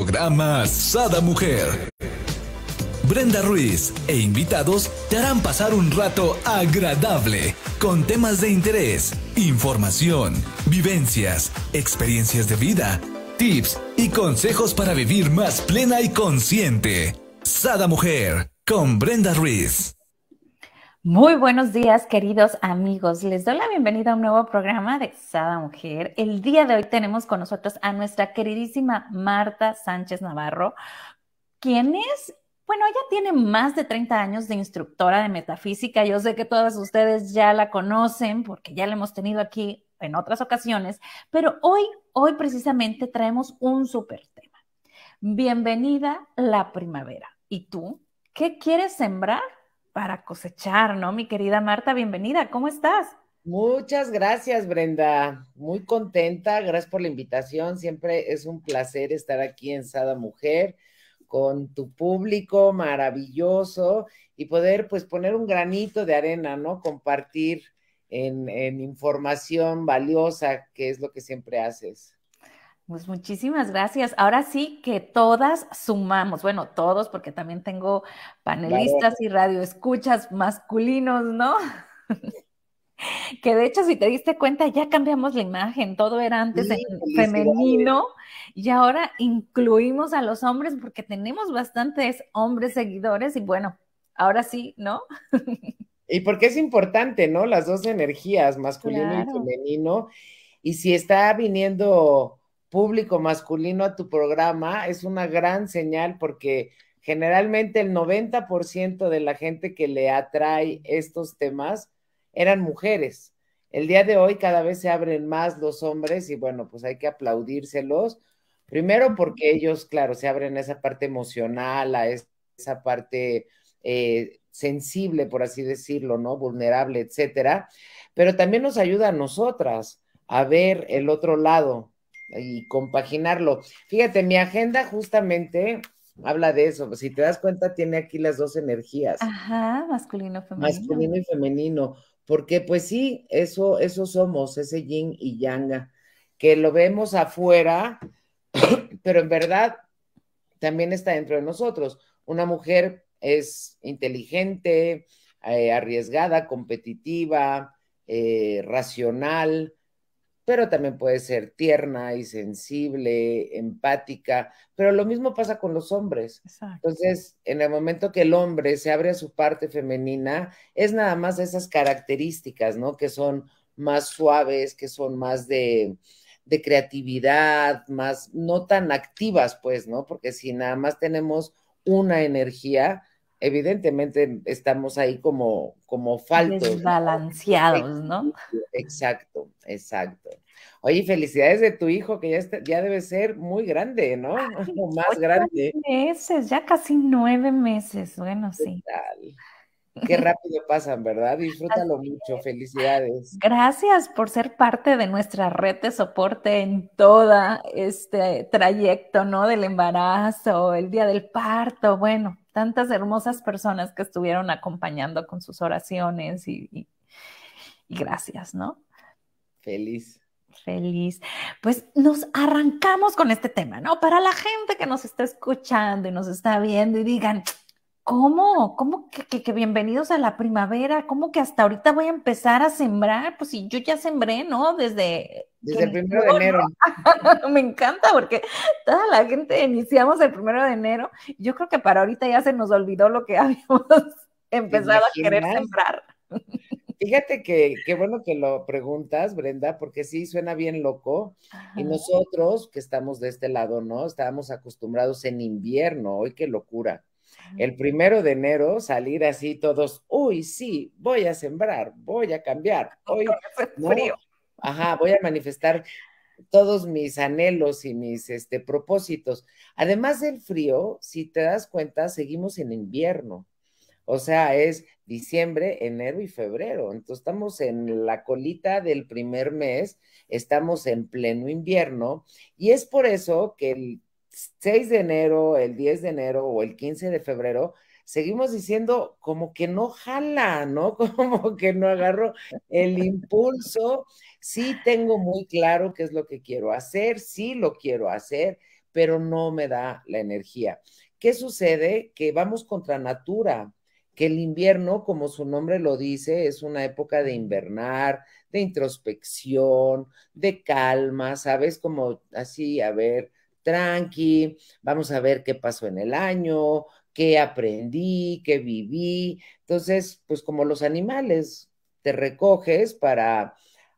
Programa Sada Mujer. Brenda Ruiz e invitados te harán pasar un rato agradable con temas de interés, información, vivencias, experiencias de vida, tips y consejos para vivir más plena y consciente. Sada Mujer con Brenda Ruiz. Muy buenos días, queridos amigos. Les doy la bienvenida a un nuevo programa de Sada Mujer. El día de hoy tenemos con nosotros a nuestra queridísima Marta Sánchez Navarro, quien es, bueno, ella tiene más de 30 años de instructora de metafísica. Yo sé que todas ustedes ya la conocen porque ya la hemos tenido aquí en otras ocasiones, pero hoy, hoy precisamente traemos un súper tema. Bienvenida la primavera. ¿Y tú? ¿Qué quieres sembrar? para cosechar, ¿no? Mi querida Marta, bienvenida, ¿cómo estás? Muchas gracias, Brenda. Muy contenta, gracias por la invitación. Siempre es un placer estar aquí en Sada Mujer con tu público maravilloso y poder pues poner un granito de arena, ¿no? Compartir en, información valiosa, que es lo que siempre haces. Pues muchísimas gracias. Ahora sí que todas sumamos, bueno, todos, porque también tengo panelistas y radioescuchas masculinos, ¿no? que de hecho, si te diste cuenta, ya cambiamos la imagen, todo era antes femenino y ahora incluimos a los hombres porque tenemos bastantes hombres seguidores y bueno, ahora sí, ¿no? y porque es importante, ¿no? Las dos energías, masculino y femenino. Y si está viniendo público masculino a tu programa es una gran señal porque generalmente el 90% de la gente que le atrae estos temas eran mujeres. El día de hoy cada vez se abren más los hombres y bueno, pues hay que aplaudírselos. Primero porque ellos, claro, se abren a esa parte emocional, a esa parte eh, sensible, por así decirlo, ¿no? Vulnerable, etcétera. Pero también nos ayuda a nosotras a ver el otro lado, y compaginarlo. Fíjate, mi agenda justamente habla de eso. Si te das cuenta, tiene aquí las dos energías. Ajá, masculino, femenino. Masculino y femenino. Porque pues sí, eso, somos, ese yin y yanga. que lo vemos afuera, pero en verdad también está dentro de nosotros. Una mujer es inteligente, eh, arriesgada, competitiva, eh, racional, pero también puede ser tierna y sensible, empática, pero lo mismo pasa con los hombres. Entonces, en el momento que el hombre se abre a su parte femenina, es nada más esas características, ¿no? Que son más suaves, que son más de, de creatividad, más no tan activas, pues, ¿no? Porque si nada más tenemos una energía, evidentemente estamos ahí como, como faltos. Desbalanceados, ¿no? Exacto, exacto. Oye, felicidades de tu hijo, que ya, ya debe ser muy grande, ¿no? más grande. meses, ya casi nueve meses, bueno, sí. Qué rápido pasan, ¿verdad? Disfrútalo mucho, felicidades. Gracias por ser parte de nuestra red de soporte en todo este trayecto, ¿no? Del embarazo, el día del parto, bueno, tantas hermosas personas que estuvieron acompañando con sus oraciones y, gracias, ¿no? Feliz. Feliz. Pues nos arrancamos con este tema, ¿no? Para la gente que nos está escuchando y nos está viendo y digan, ¿Cómo? ¿Cómo que, que, bienvenidos a la primavera? ¿Cómo que hasta ahorita voy a empezar a sembrar? Pues si yo ya sembré, ¿no? Desde... Desde el primero de enero. Me encanta porque toda la gente iniciamos el primero de enero. Yo creo que para ahorita ya se nos olvidó lo que habíamos empezado a querer sembrar. Fíjate que bueno que lo preguntas, Brenda, porque sí suena bien loco. Y nosotros que estamos de este lado, ¿no? Estábamos acostumbrados en invierno, hoy qué locura el primero de enero salir así todos, uy, sí, voy a sembrar, voy a cambiar, hoy ajá, voy a manifestar todos mis anhelos y mis este, propósitos. Además del frío, si te das cuenta, seguimos en invierno. O sea, es diciembre, enero y febrero. Entonces estamos en la colita del primer mes, estamos en pleno invierno y es por eso que el 6 de enero, el 10 de enero o el 15 de febrero, seguimos diciendo como que no jala, ¿no? Como que no agarro el impulso. Sí tengo muy claro qué es lo que quiero hacer, sí lo quiero hacer, pero no me da la energía. ¿Qué sucede? Que vamos contra natura, que el invierno, como su nombre lo dice, es una época de invernar, de introspección, de calma, ¿sabes? Como así, a ver, tranqui, vamos a ver qué pasó en el año, qué aprendí, qué viví. Entonces, pues como los animales, te recoges para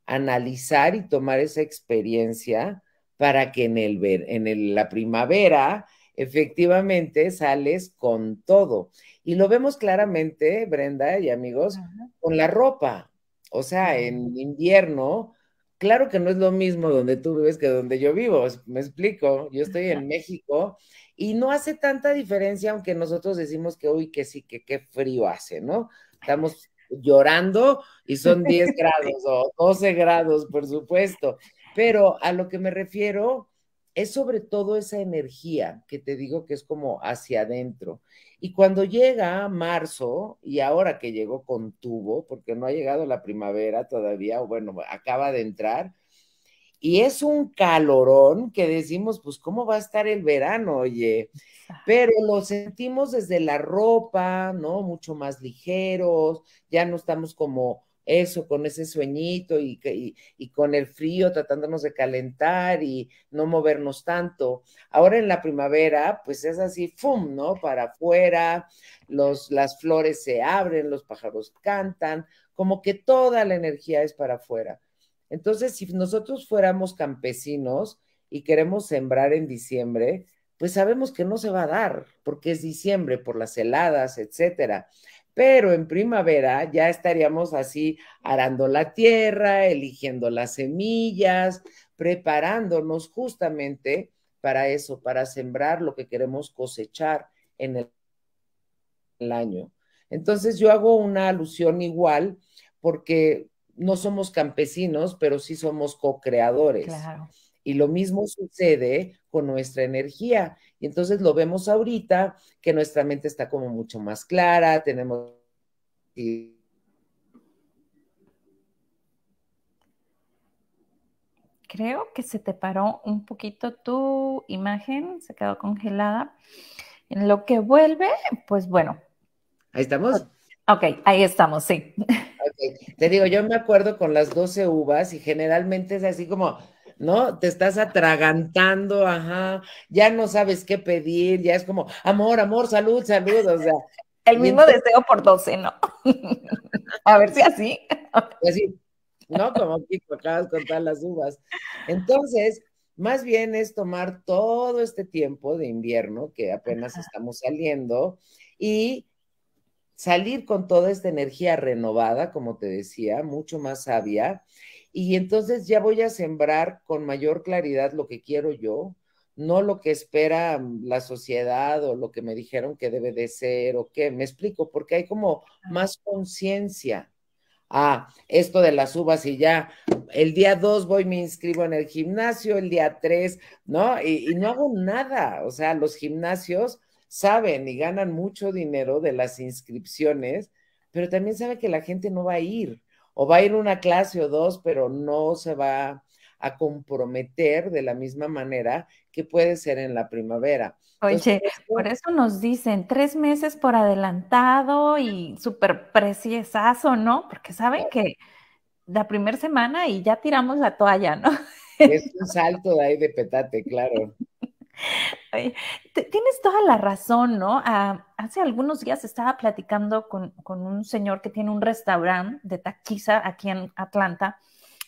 analizar y tomar esa experiencia para que en, el, en la primavera efectivamente sales con todo. Y lo vemos claramente, Brenda y amigos, con la ropa. O sea, en invierno Claro que no es lo mismo donde tú vives que donde yo vivo, me explico, yo estoy en México y no hace tanta diferencia aunque nosotros decimos que uy, que sí, que qué frío hace, ¿no? Estamos llorando y son 10 grados o 12 grados, por supuesto, pero a lo que me refiero es sobre todo esa energía que te digo que es como hacia adentro. Y cuando llega marzo, y ahora que llegó con tubo, porque no ha llegado la primavera todavía, o bueno, acaba de entrar, y es un calorón que decimos, pues, ¿cómo va a estar el verano, oye? Pero lo sentimos desde la ropa, ¿no? Mucho más ligeros, ya no estamos como eso, con ese sueñito y, y, y, con el frío tratándonos de calentar y no movernos tanto. Ahora en la primavera, pues es así, ¡fum!, ¿no? Para afuera, los, las flores se abren, los pájaros cantan, como que toda la energía es para afuera. Entonces, si nosotros fuéramos campesinos y queremos sembrar en diciembre, pues sabemos que no se va a dar, porque es diciembre, por las heladas, etcétera pero en primavera ya estaríamos así arando la tierra, eligiendo las semillas, preparándonos justamente para eso, para sembrar lo que queremos cosechar en el, año. Entonces yo hago una alusión igual porque no somos campesinos, pero sí somos co-creadores. Y lo mismo sucede con nuestra energía. Y entonces lo vemos ahorita, que nuestra mente está como mucho más clara, tenemos... Creo que se te paró un poquito tu imagen, se quedó congelada. En lo que vuelve, pues bueno. Ahí estamos. Ok, ahí estamos, sí. Te digo, yo me acuerdo con las 12 uvas y generalmente es así como, ¿no? Te estás atragantando, ajá, ya no sabes qué pedir, ya es como, amor, amor, salud, salud, o sea. El mismo deseo por doce, ¿no? a ver si así. así, pues ¿no? Como aquí acabas de contar las uvas. Entonces, más bien es tomar todo este tiempo de invierno que apenas estamos saliendo y salir con toda esta energía renovada, como te decía, mucho más sabia y entonces ya voy a sembrar con mayor claridad lo que quiero yo, no lo que espera mm, la sociedad o lo que me dijeron que debe de ser o qué, me explico, porque hay como más conciencia. a ah, esto de las uvas y ya, el día dos voy, me inscribo en el gimnasio, el día tres, ¿no? Y, y no hago nada, o sea, los gimnasios saben y ganan mucho dinero de las inscripciones, pero también saben que la gente no va a ir o va a ir una clase o dos, pero no se va a comprometer de la misma manera que puede ser en la primavera. Oye, por eso nos dicen tres meses por adelantado y súper preciosazo, ¿no? Porque saben que la primera semana y ya tiramos la toalla, ¿no? Es un salto de ahí de petate, claro. Tienes toda la razón, ¿no? Ah, hace algunos días estaba platicando con, un señor que tiene un restaurante de taquiza aquí en Atlanta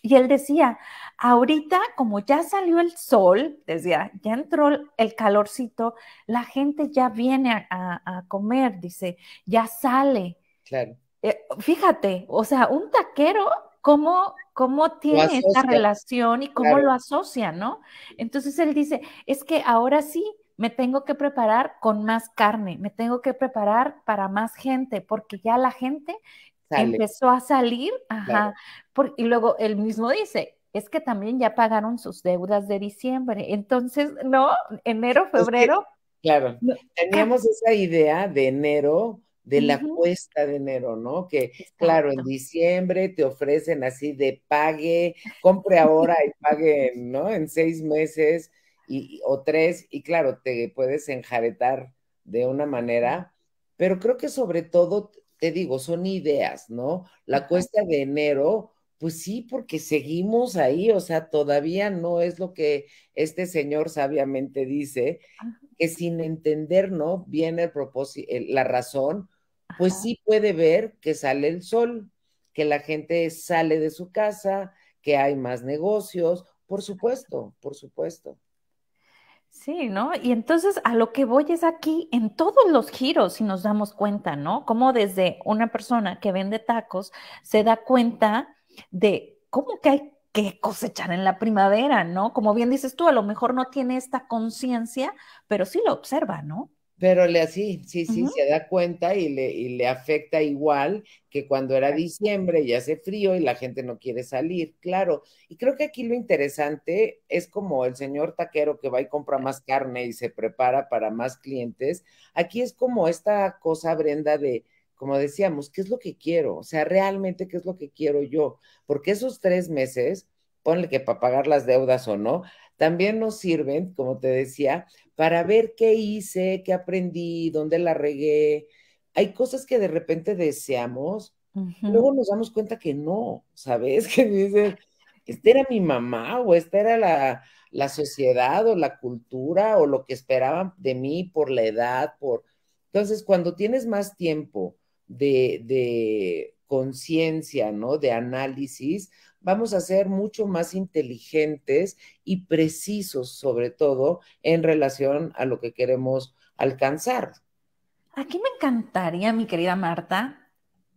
y él decía, ahorita como ya salió el sol, decía, ya entró el calorcito, la gente ya viene a, comer, dice, ya sale. Claro. Eh, fíjate, o sea, un taquero, ¿cómo cómo tiene esta relación y cómo lo asocia, ¿no? Entonces él dice, es que ahora sí me tengo que preparar con más carne, me tengo que preparar para más gente, porque ya la gente empezó a salir, ajá, y luego él mismo dice, es que también ya pagaron sus deudas de diciembre, entonces, ¿no? Enero, febrero. claro, teníamos esa idea de enero, de la cuesta de enero, ¿no? Que claro, en diciembre te ofrecen así de pague, compre ahora y pague, ¿no? En seis meses y, o tres, y claro, te puedes enjaretar de una manera, pero creo que sobre todo, te digo, son ideas, ¿no? La cuesta de enero, pues sí, porque seguimos ahí, o sea, todavía no es lo que este señor sabiamente dice, que sin entender, ¿no? Viene el propósito, la razón pues sí puede ver que sale el sol, que la gente sale de su casa, que hay más negocios, por supuesto, por supuesto. Sí, ¿no? Y entonces a lo que voy es aquí en todos los giros, si nos damos cuenta, ¿no? Como desde una persona que vende tacos se da cuenta de cómo que hay que cosechar en la primavera, ¿no? Como bien dices tú, a lo mejor no tiene esta conciencia, pero sí lo observa, ¿no? Pero le así, sí, sí, se da cuenta y le, y le afecta igual que cuando era diciembre y hace frío y la gente no quiere salir, claro. Y creo que aquí lo interesante es como el señor taquero que va y compra más carne y se prepara para más clientes. Aquí es como esta cosa, Brenda, de, como decíamos, ¿qué es lo que quiero? O sea, realmente, ¿qué es lo que quiero yo? Porque esos tres meses, ponle que para pagar las deudas o no, también nos sirven, como te decía, para ver qué hice, qué aprendí, dónde la regué. Hay cosas que de repente deseamos, luego nos damos cuenta que no, ¿sabes? Que dices, esta era mi mamá o esta era la, la sociedad o la cultura o lo que esperaban de mí por la edad, por... Entonces, cuando tienes más tiempo de, de conciencia, ¿no? De análisis, vamos a ser mucho más inteligentes y precisos, sobre todo en relación a lo que queremos alcanzar. Aquí me encantaría, mi querida Marta,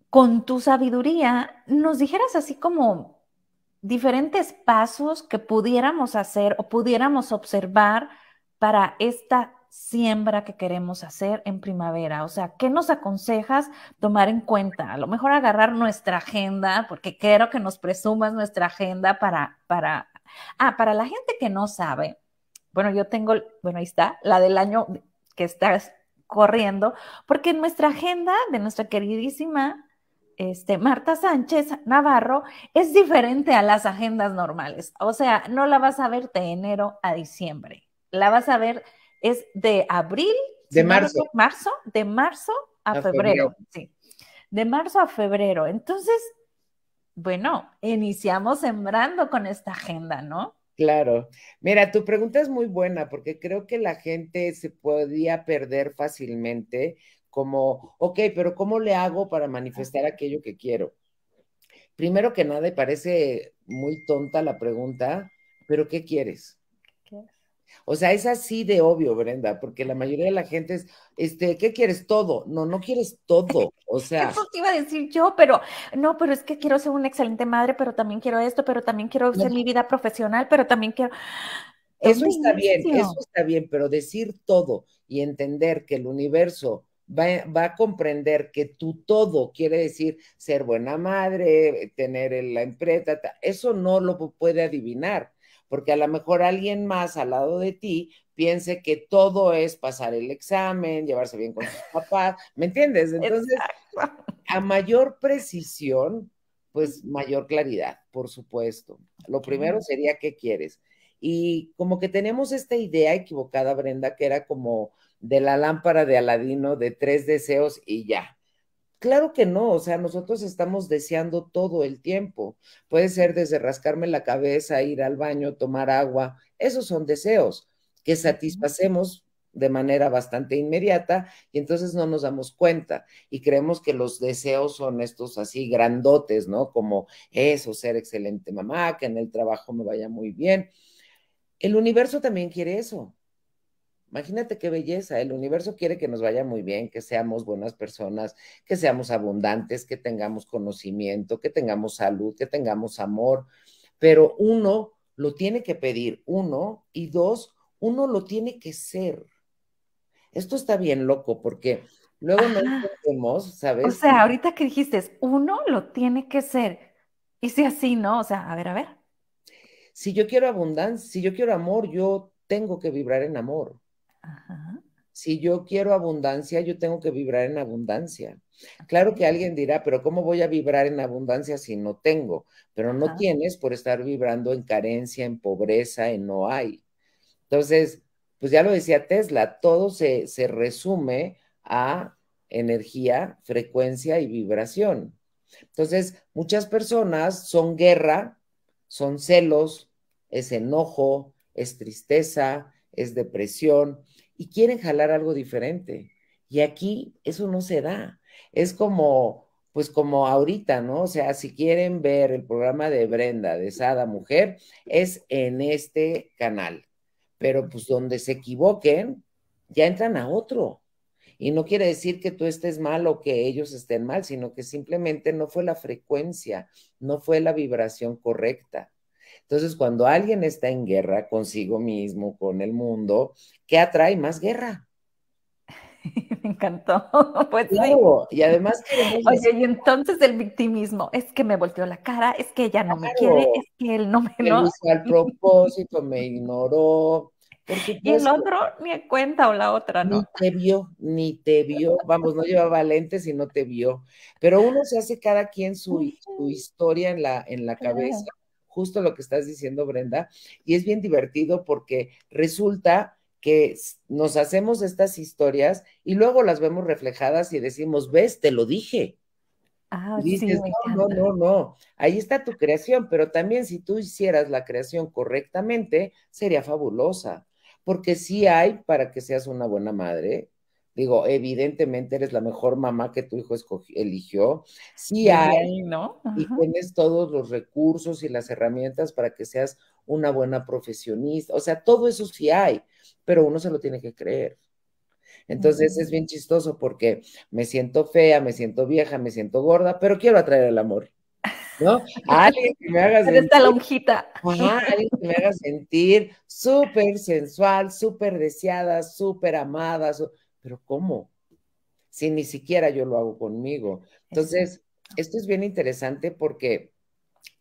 con tu sabiduría, nos dijeras así como diferentes pasos que pudiéramos hacer o pudiéramos observar para esta siembra que queremos hacer en primavera? O sea, ¿qué nos aconsejas tomar en cuenta? A lo mejor agarrar nuestra agenda, porque quiero que nos presumas nuestra agenda para, para, ah, para la gente que no sabe. Bueno, yo tengo, bueno, ahí está, la del año que está corriendo, porque nuestra agenda de nuestra queridísima este, Marta Sánchez Navarro es diferente a las agendas normales. O sea, no la vas a ver de enero a diciembre. La vas a ver es de abril, de marzo. marzo, de marzo a, febrero, sí. De marzo a febrero. Entonces, bueno, iniciamos sembrando con esta agenda, ¿no? Claro. Mira, tu pregunta es muy buena porque creo que la gente se podía perder fácilmente como, ok, pero ¿cómo le hago para manifestar aquello que quiero? Primero que nada, y parece muy tonta la pregunta, pero ¿qué quieres? O sea, es así de obvio, Brenda, porque la mayoría de la gente es, este, ¿qué quieres? Todo. No, no quieres todo. O sea. Eso te iba a decir yo, pero no, pero es que quiero ser una excelente madre, pero también quiero esto, pero también quiero ser mi vida profesional, pero también quiero. Eso está bien, eso está bien, pero decir todo y entender que el universo va, va, a comprender que tu todo quiere decir ser buena madre, tener la empresa, eso no lo puede adivinar porque a lo mejor alguien más al lado de ti piense que todo es pasar el examen, llevarse bien con sus papás, ¿me entiendes? Entonces, a mayor precisión, pues mayor claridad, por supuesto. Lo primero sería qué quieres. Y como que tenemos esta idea equivocada, Brenda, que era como de la lámpara de Aladino de tres deseos y ya. Claro que no, o sea, nosotros estamos deseando todo el tiempo. Puede ser desde rascarme la cabeza, ir al baño, tomar agua, esos son deseos que satisfacemos de manera bastante inmediata y entonces no nos damos cuenta y creemos que los deseos son estos así grandotes, ¿no? Como eso, ser excelente mamá, que en el trabajo me vaya muy bien. El universo también quiere eso. Imagínate qué belleza. El universo quiere que nos vaya muy bien, que seamos buenas personas, que seamos abundantes, que tengamos conocimiento, que tengamos salud, que tengamos amor. Pero uno lo tiene que pedir, uno, y dos, uno lo tiene que ser. Esto está bien loco porque luego no no podemos, ¿sabes? O sea, ahorita que dijiste, uno lo tiene que ser. Y si así, ¿no? O sea, a ver, a ver. Si yo quiero abundancia, si yo quiero amor, yo tengo que vibrar en amor. Si yo quiero abundancia, yo tengo que vibrar en abundancia. Claro que alguien dirá, pero ¿cómo voy a vibrar en abundancia si no tengo? Pero no tienes por estar vibrando en carencia, en pobreza, en no hay. Entonces, pues ya lo decía Tesla, todo se, se resume a energía, frecuencia y vibración. Entonces, muchas personas son guerra, son celos, es enojo, es tristeza, es depresión y quieren jalar algo diferente. Y aquí eso no se da. Es como, pues como ahorita, ¿no? O sea, si quieren ver el programa de Brenda, de Sada Mujer, es en este canal. Pero pues donde se equivoquen, ya entran a otro. Y no quiere decir que tú estés mal o que ellos estén mal, sino que simplemente no fue la frecuencia, no fue la vibración correcta. Entonces, cuando alguien está en guerra consigo mismo, con el mundo, ¿qué atrae más guerra? Me encantó. Pues, y además Oye, y entonces el victimismo, es que me volteó la cara, es que ella no me quiere, es que él no me lo. No. al propósito, me ignoró. y el otro ni cuenta o la otra, ¿no? Ni te vio, ni te vio. Vamos, no llevaba lentes y no te vio. Pero uno se hace cada quien su, su historia en la, en la cabeza justo lo que estás diciendo, Brenda, y es bien divertido porque resulta que nos hacemos estas historias y luego las vemos reflejadas y decimos, ves, te lo dije. Ah, dices, no, no, no, ahí está tu creación, pero también si tú hicieras la creación correctamente, sería fabulosa, porque sí hay, para que seas una buena madre, Digo, evidentemente eres la mejor mamá que tu hijo eligió. Sí hay, ¿no? Y tienes todos los recursos y las herramientas para que seas una buena profesionista. O sea, todo eso sí hay, pero uno se lo tiene que creer. Entonces es mm. bien chistoso porque me siento fea, me siento vieja, me siento gorda, pero quiero atraer el amor. ¿no? Alguien que me haga sentir. Esta lonjita. alguien me haga sentir súper sensual, súper deseada, súper amada pero ¿cómo? Si ni siquiera yo lo hago conmigo. Entonces, esto es bien interesante porque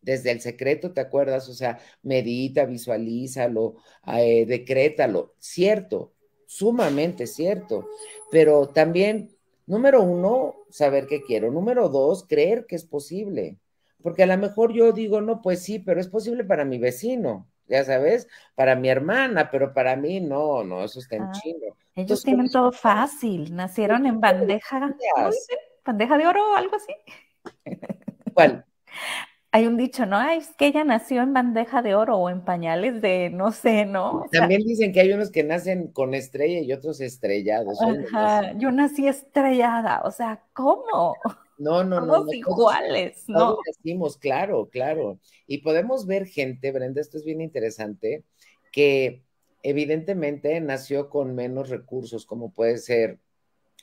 desde el secreto, ¿te acuerdas? O sea, medita, visualízalo, ah, eh, decrétalo. Cierto, sumamente cierto. Pero también, número uno, saber qué quiero. Número dos, creer que es posible. Porque a lo mejor yo digo, no, pues sí, pero es posible para mi vecino ya sabes, para mi hermana, pero para mí no, no, eso está en ah, chino. Ellos tienen todo fácil, nacieron en bandeja, bandeja de oro o algo así. ¿Cuál? Hay un dicho, ¿no? es que ella nació en bandeja de oro o en pañales de, no sé, ¿no? También dicen que hay unos que nacen con estrella y otros estrellados. Ajá, yo nací estrellada, o sea, ¿cómo? No, no, no. Todos iguales, ¿no? Todos decimos, claro, claro. Y podemos ver gente, Brenda, esto es bien interesante, que evidentemente nació con menos recursos, como puede ser,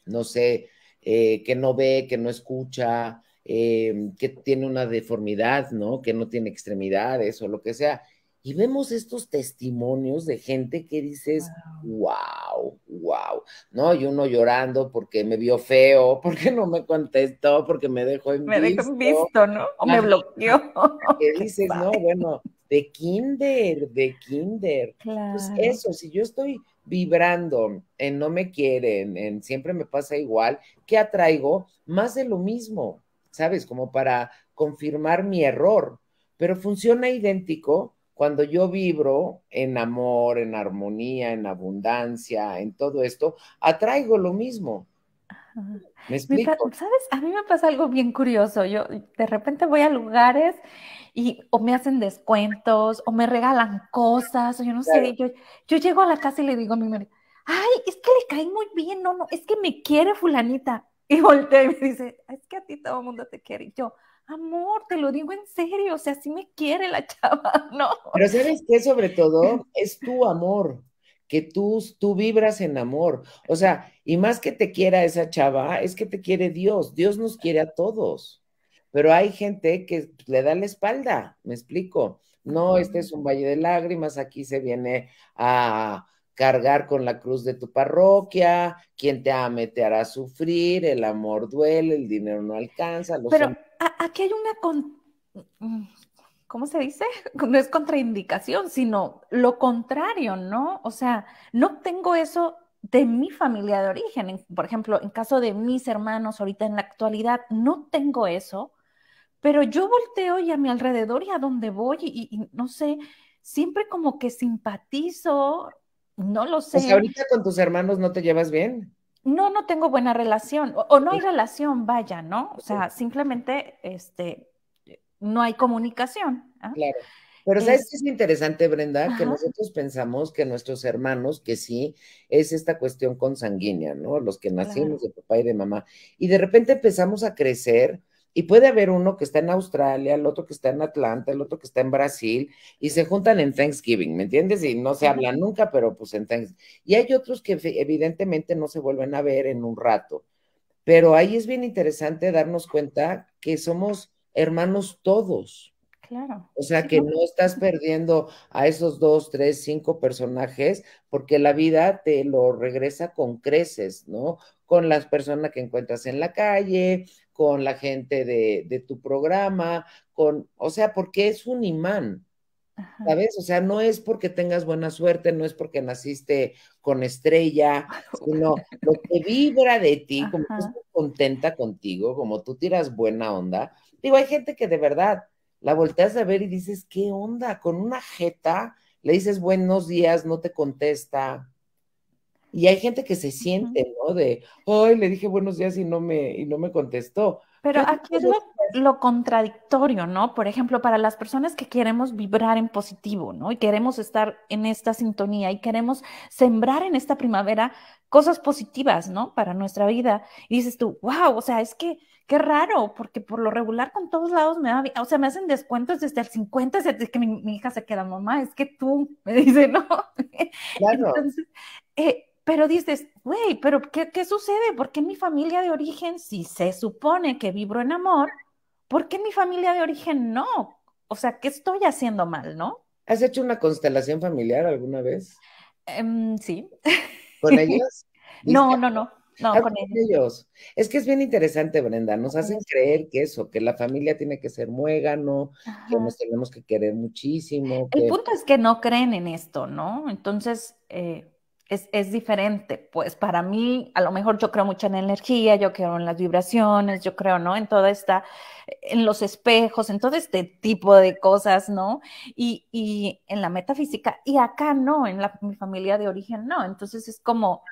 no sé, eh, que no ve, que no escucha, eh, que tiene una deformidad, ¿no? Que no tiene extremidades o lo que sea y vemos estos testimonios de gente que dices, wow, wow, no, y uno llorando porque me vio feo, porque no me contestó, porque me dejó en me visto. Me dejó visto, ¿no? O me bloqueó. Que dices, no, bueno, de kinder, de kinder. Pues claro. Pues eso, si yo estoy vibrando en no me quieren, en siempre me pasa igual, ¿qué atraigo? Más de lo mismo, ¿sabes? Como para confirmar mi error, pero funciona idéntico cuando yo vibro en amor, en armonía, en abundancia, en todo esto, atraigo lo mismo. ¿Sabes? A mí me pasa algo bien curioso. Yo de repente voy a lugares y o me hacen descuentos o me regalan cosas o yo no sé. Yo, yo llego a la casa y le digo a mi marido, ay, es que le caí muy bien, no, no, es que me quiere fulanita. Y volteé y me dice, es que a ti todo el mundo te quiere. Y yo, amor, te lo digo en serio, o sea, sí me quiere la chava, ¿no? Pero sabes qué, sobre todo, es tu amor, que tú, tú vibras en amor. O sea, y más que te quiera esa chava, es que te quiere Dios, Dios nos quiere a todos. Pero hay gente que le da la espalda, me explico. No, este es un valle de lágrimas, aquí se viene a cargar con la cruz de tu parroquia, quien te ame te hará sufrir, el amor duele, el dinero no alcanza, los aquí hay una... Con, ¿Cómo se dice? No es contraindicación, sino lo contrario, ¿no? O sea, no tengo eso de mi familia de origen. Por ejemplo, en caso de mis hermanos, ahorita en la actualidad, no tengo eso, pero yo volteo y a mi alrededor y a donde voy y, no sé, siempre como que simpatizo, no lo sé. sea, ahorita con tus hermanos no te llevas bien no, no tengo buena relación, o, no hay relación, vaya, ¿no? O sea, simplemente este, no hay comunicación. ¿ah? Claro. Pero ¿sabes qué es interesante, Brenda? Que nosotros pensamos que nuestros hermanos, que sí, es esta cuestión consanguínea, ¿no? Los que nacimos de papá y de mamá. Y de repente empezamos a crecer y puede haber uno que está en Australia, el otro que está en Atlanta, el otro que está en Brasil, y se juntan en Thanksgiving, ¿me entiendes? Y no se hablan nunca, pero pues en Thanksgiving. Y hay otros que evidentemente no se vuelven a ver en un rato. Pero ahí es bien interesante darnos cuenta que somos hermanos todos. Claro. O sea, que no estás perdiendo a esos dos, tres, cinco personajes, porque la vida te lo regresa con creces, ¿no? Con las personas que encuentras en la calle, con la gente de, tu programa, con, o sea, porque es un imán. ¿Sabes? O sea, no es porque tengas buena suerte, no es porque naciste con estrella, sino lo que vibra de ti, como que estás contenta contigo, como tú tiras buena onda. Digo, hay gente que de verdad la volteas a ver y dices, ¿qué onda? Con una jeta, le dices buenos días, no te contesta. Y hay gente que se siente, ¿no? De, hoy le dije buenos días y no me, y no me contestó. Pero aquí es lo, contradictorio, ¿no? Por ejemplo, para las personas que queremos vibrar en positivo, ¿no? Y queremos estar en esta sintonía y queremos sembrar en esta primavera cosas positivas, ¿no? Para nuestra vida. Y dices tú, wow, o sea, es que qué raro, porque por lo regular con todos lados me da, o sea, me hacen descuentos desde el 50, desde que mi, hija se queda, mamá, es que tú, me dice, ¿no? Claro. Entonces, eh, pero dices, güey, pero qué, sucede? ¿Por qué mi familia de origen, si se supone que vibro en amor, ¿por qué mi familia de origen no? O sea, ¿qué estoy haciendo mal, no? ¿Has hecho una constelación familiar alguna vez? Em, sí. ¿Con ellos? no, no, no, no. Ah, con ellos? Es que es bien interesante, Brenda. Nos hacen creer que eso, que la familia tiene que ser muégano, no, que nos tenemos que querer muchísimo. El punto es que no creen en esto, ¿no? Entonces, eh, es, diferente. Pues para mí, a lo mejor yo creo mucho en energía, yo creo en las vibraciones, yo creo, ¿no? En toda esta, en los espejos, en todo este tipo de cosas, ¿no? Y, en la metafísica, y acá no, en la, mi familia de origen no. Entonces es como,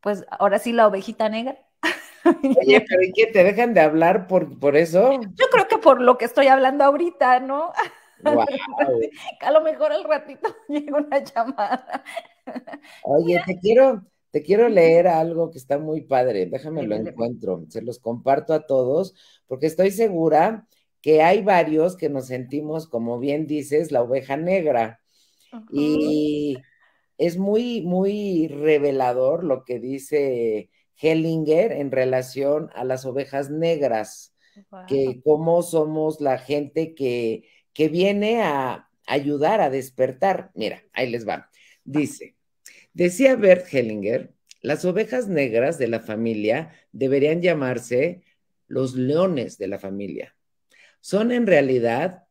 pues ahora sí la ovejita negra. Oye, pero qué te dejan de hablar por, por eso? Yo creo que por lo que estoy hablando ahorita, ¿no? A lo mejor al ratito llega una llamada Oye, te quiero, te quiero leer algo que está muy padre. Déjame lo encuentro. Se los comparto a todos porque estoy segura que hay varios que nos sentimos, como bien dices, la oveja negra. Y es muy, muy revelador lo que dice Hellinger en relación a las ovejas negras, que cómo somos la gente que, que viene a ayudar a despertar. Mira, ahí les va. Dice, Decía Bert Hellinger, las ovejas negras de la familia deberían llamarse los leones de la familia. Son en realidad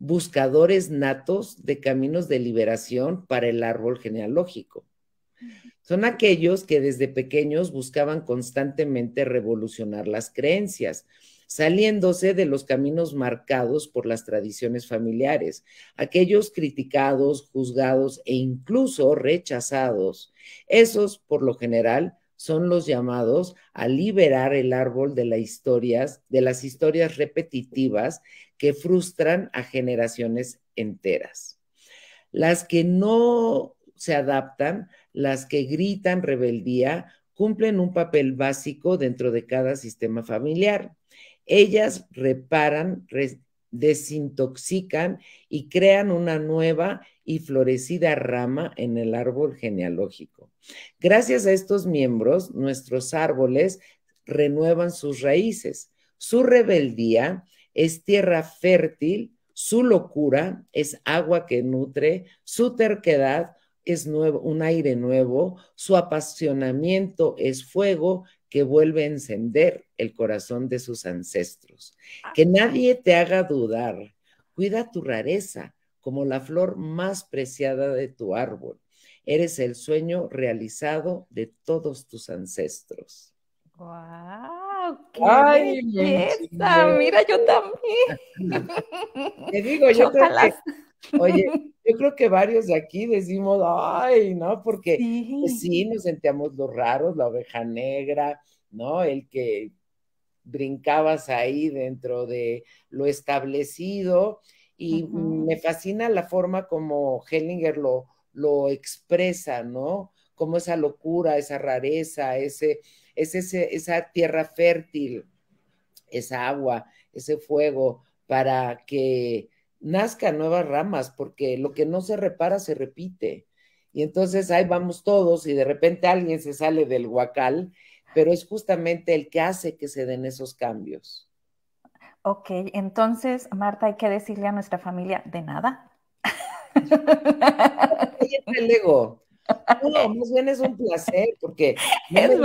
buscadores natos de caminos de liberación para el árbol genealógico. Son aquellos que desde pequeños buscaban constantemente revolucionar las creencias, saliéndose de los caminos marcados por las tradiciones familiares, aquellos criticados, juzgados e incluso rechazados. Esos, por lo general, son los llamados a liberar el árbol de, de las historias repetitivas que frustran a generaciones enteras. Las que no se adaptan, las que gritan rebeldía, cumplen un papel básico dentro de cada sistema familiar ellas reparan, desintoxican y crean una nueva y florecida rama en el árbol genealógico. Gracias a estos miembros, nuestros árboles renuevan sus raíces. Su rebeldía es tierra fértil, su locura es agua que nutre, su terquedad es un aire nuevo, su apasionamiento es fuego que vuelve a encender el corazón de sus ancestros. Ah. Que nadie te haga dudar. Cuida tu rareza como la flor más preciada de tu árbol. Eres el sueño realizado de todos tus ancestros. ¡Qué belleza! Mira, yo también. Te digo, yo creo que Oye, yo creo que varios de aquí decimos, ay, ¿no? Porque pues sí. nos sentíamos los raros, la oveja negra, ¿no? El que brincabas ahí dentro de lo establecido y me fascina la forma como Hellinger lo, lo expresa, ¿no? Como esa locura, esa rareza, ese, ese, esa tierra fértil, esa agua, ese fuego, para que Nazca nuevas ramas, porque lo que no se repara se repite. Y entonces ahí vamos todos y de repente alguien se sale del guacal pero es justamente el que hace que se den esos cambios. Ok, entonces, Marta, hay que decirle a nuestra familia de nada. No, más bien es un placer, porque es que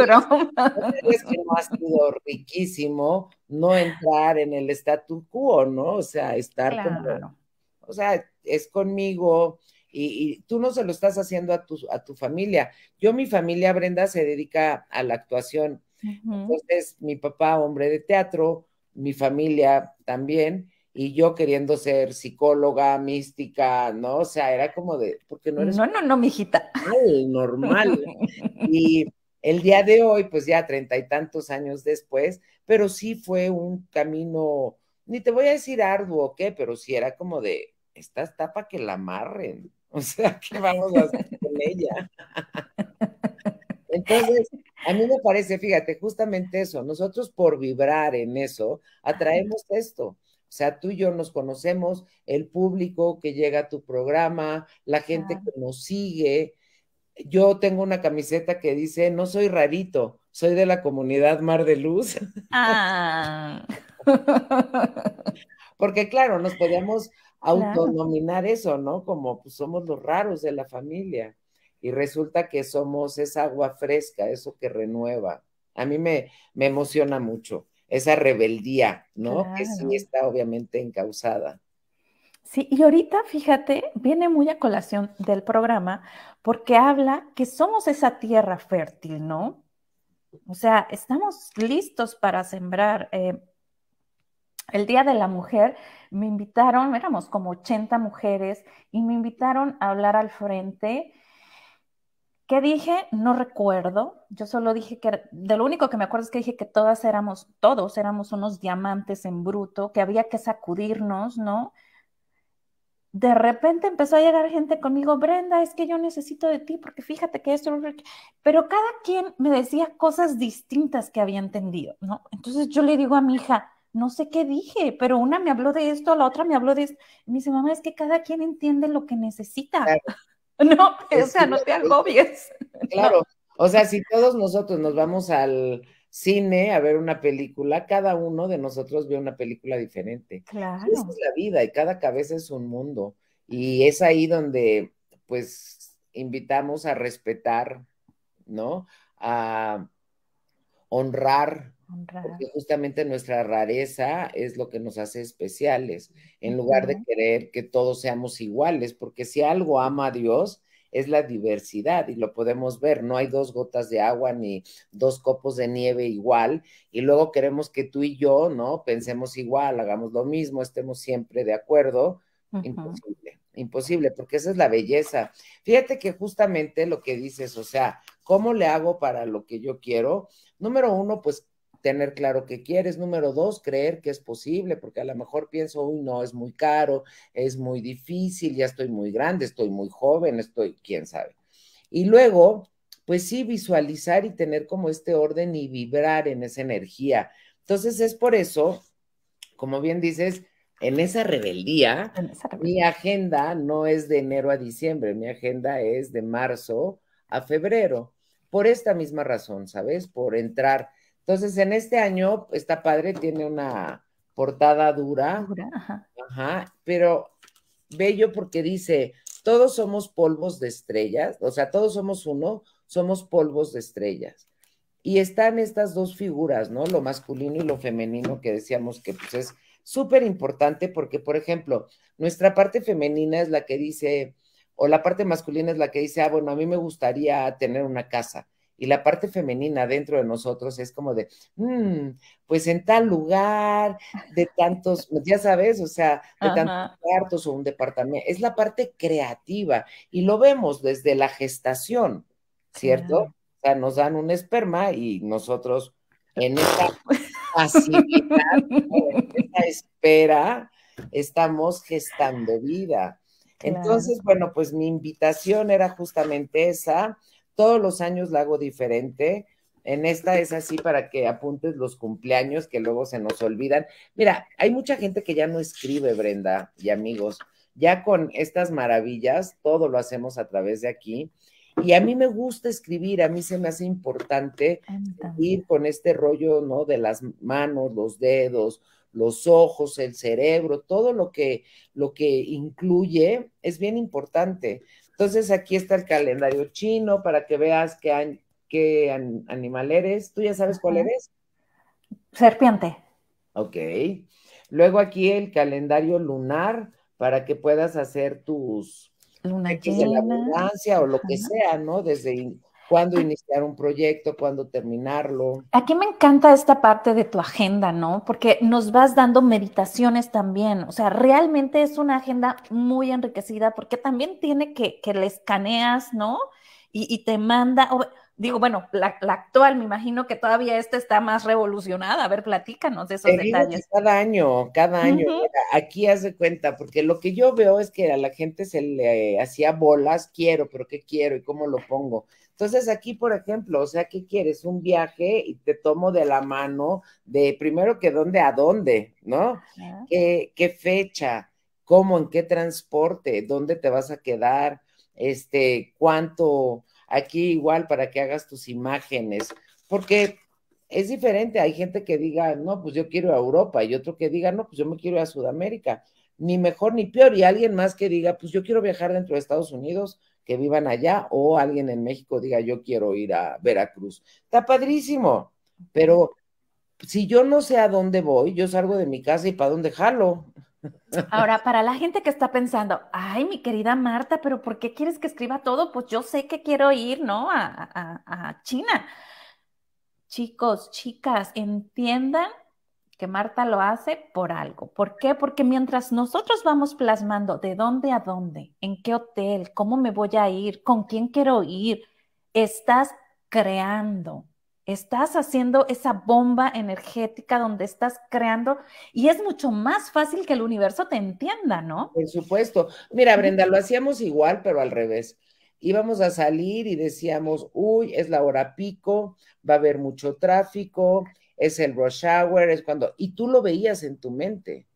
no ha sido riquísimo no entrar en el statu quo, ¿no? O sea, estar con, o sea, es conmigo. Y, tú no se lo estás haciendo a tu, a tu familia. Yo, mi familia, Brenda, se dedica a la actuación. Entonces, mi papá, hombre de teatro, mi familia también y yo queriendo ser psicóloga, mística, ¿no? O sea, era como de, porque no eres... No, no, no, mijita. Normal, normal. y el día de hoy, pues ya treinta y tantos años después, pero sí fue un camino, ni te voy a decir arduo o qué, pero sí era como de, esta está que la amarren. O sea, ¿qué vamos a hacer con ella? Entonces, a mí me parece, fíjate, justamente eso, nosotros por vibrar en eso, atraemos esto. O sea, tú y yo nos conocemos, el público que llega a tu programa, la gente que nos sigue. Yo tengo una camiseta que dice, no soy rarito, soy de la comunidad Mar de Luz. Ah. Porque claro, nos podíamos autonominar eso, ¿no? Como pues, somos los raros de la familia. Y resulta que somos esa agua fresca, eso que renueva. A mí me, me emociona mucho esa rebeldía, ¿no? Que sí está obviamente encausada. Sí, y ahorita, fíjate, viene muy a colación del programa porque habla que somos esa tierra fértil, ¿no? O sea, estamos listos para sembrar. Eh, el Día de la Mujer me invitaron, éramos como 80 mujeres, y me invitaron a hablar al frente ¿Qué dije? No recuerdo. Yo solo dije que, de lo único que me acuerdo es que dije que todas éramos, todos éramos unos diamantes en bruto, que había que sacudirnos, ¿no? De repente empezó a llegar gente conmigo, Brenda, es que yo necesito de ti, porque fíjate que esto, pero cada quien me decía cosas distintas que había entendido, ¿no? Entonces yo le digo a mi hija, no sé qué dije, pero una me habló de esto, la otra me habló de esto. Y me dice, mamá, es que cada quien entiende lo que necesita. No, o sea, no te agobies. Claro, o sea, si todos nosotros nos vamos al cine a ver una película, cada uno de nosotros ve una película diferente. Claro. Esa es la vida y cada cabeza es un mundo. Y es ahí donde, pues, invitamos a respetar, ¿no? A honrar porque justamente nuestra rareza es lo que nos hace especiales, en lugar de querer que todos seamos iguales, porque si algo ama a Dios es la diversidad y lo podemos ver, no hay dos gotas de agua ni dos copos de nieve igual y luego queremos que tú y yo, ¿no? Pensemos igual, hagamos lo mismo, estemos siempre de acuerdo, imposible imposible, porque esa es la belleza. Fíjate que justamente lo que dices, o sea, ¿cómo le hago para lo que yo quiero? Número uno, pues tener claro que quieres. Número dos, creer que es posible, porque a lo mejor pienso, uy, no, es muy caro, es muy difícil, ya estoy muy grande, estoy muy joven, estoy, quién sabe. Y luego, pues sí, visualizar y tener como este orden y vibrar en esa energía. Entonces es por eso, como bien dices, en esa rebeldía. mi agenda no es de enero a diciembre, mi agenda es de marzo a febrero, por esta misma razón, ¿sabes? Por entrar entonces, en este año está padre, tiene una portada dura, pero bello porque dice, todos somos polvos de estrellas, o sea, todos somos uno, somos polvos de estrellas. Y están estas dos figuras, ¿no? Lo masculino y lo femenino que decíamos que pues, es súper importante porque, por ejemplo, nuestra parte femenina es la que dice, o la parte masculina es la que dice, ah, bueno, a mí me gustaría tener una casa y la parte femenina dentro de nosotros es como de, mm, pues en tal lugar, de tantos, ya sabes, o sea, de tantos cuartos o un departamento, es la parte creativa y lo vemos desde la gestación, ¿cierto? O sea, nos dan un esperma y nosotros en esta facilidad, en esta espera, estamos gestando vida. Entonces, bueno, pues mi invitación era justamente esa, todos los años la hago diferente. En esta es así para que apuntes los cumpleaños que luego se nos olvidan. Mira, hay mucha gente que ya no escribe, Brenda y amigos. Ya con estas maravillas, todo lo hacemos a través de aquí. Y a mí me gusta escribir, a mí se me hace importante ir con este rollo, ¿no? De las manos, los dedos, los ojos, el cerebro, todo lo que, lo que incluye es bien importante. Entonces aquí está el calendario chino para que veas qué, animal eres. ¿Tú ya sabes cuál eres? Serpiente. Ok. Luego aquí el calendario lunar para que puedas hacer tus Luna de la abundancia o lo que sea, ¿no? Desde cuándo iniciar un proyecto, cuándo terminarlo. Aquí me encanta esta parte de tu agenda, ¿no? Porque nos vas dando meditaciones también, o sea, realmente es una agenda muy enriquecida porque también tiene que, que le escaneas, ¿no? Y, te manda, digo, bueno, la, actual, me imagino que todavía esta está más revolucionada, a ver, platícanos de esos detalles. cada año, cada año, aquí hace cuenta, porque lo que yo veo es que a la gente se le hacía bolas, quiero, pero ¿qué quiero y cómo lo pongo? Entonces aquí, por ejemplo, o sea, ¿qué quieres? Un viaje y te tomo de la mano de primero que dónde a dónde, ¿no? ¿Qué, ¿Qué, fecha? ¿Cómo? ¿En qué transporte? ¿Dónde te vas a quedar? Este, ¿cuánto? Aquí igual para que hagas tus imágenes, porque es diferente. Hay gente que diga, no, pues yo quiero a Europa y otro que diga, no, pues yo me quiero a Sudamérica ni mejor ni peor, y alguien más que diga, pues yo quiero viajar dentro de Estados Unidos, que vivan allá o alguien en México diga yo quiero ir a Veracruz. Está padrísimo, pero si yo no sé a dónde voy, yo salgo de mi casa y para dónde jalo. Ahora, para la gente que está pensando, ay, mi querida Marta, pero ¿por qué quieres que escriba todo? Pues yo sé que quiero ir, ¿no? A, a China. Chicos, chicas, entiendan que Marta lo hace por algo. ¿Por qué? Porque mientras nosotros vamos plasmando de dónde a dónde, en qué hotel, cómo me voy a ir, con quién quiero ir, estás creando, estás haciendo esa bomba energética donde estás creando y es mucho más fácil que el universo te entienda, ¿no? Por supuesto. Mira, Brenda, lo hacíamos igual, pero al revés. Íbamos a salir y decíamos, uy, es la hora pico, va a haber mucho tráfico, es el rush hour, es cuando, y tú lo veías en tu mente.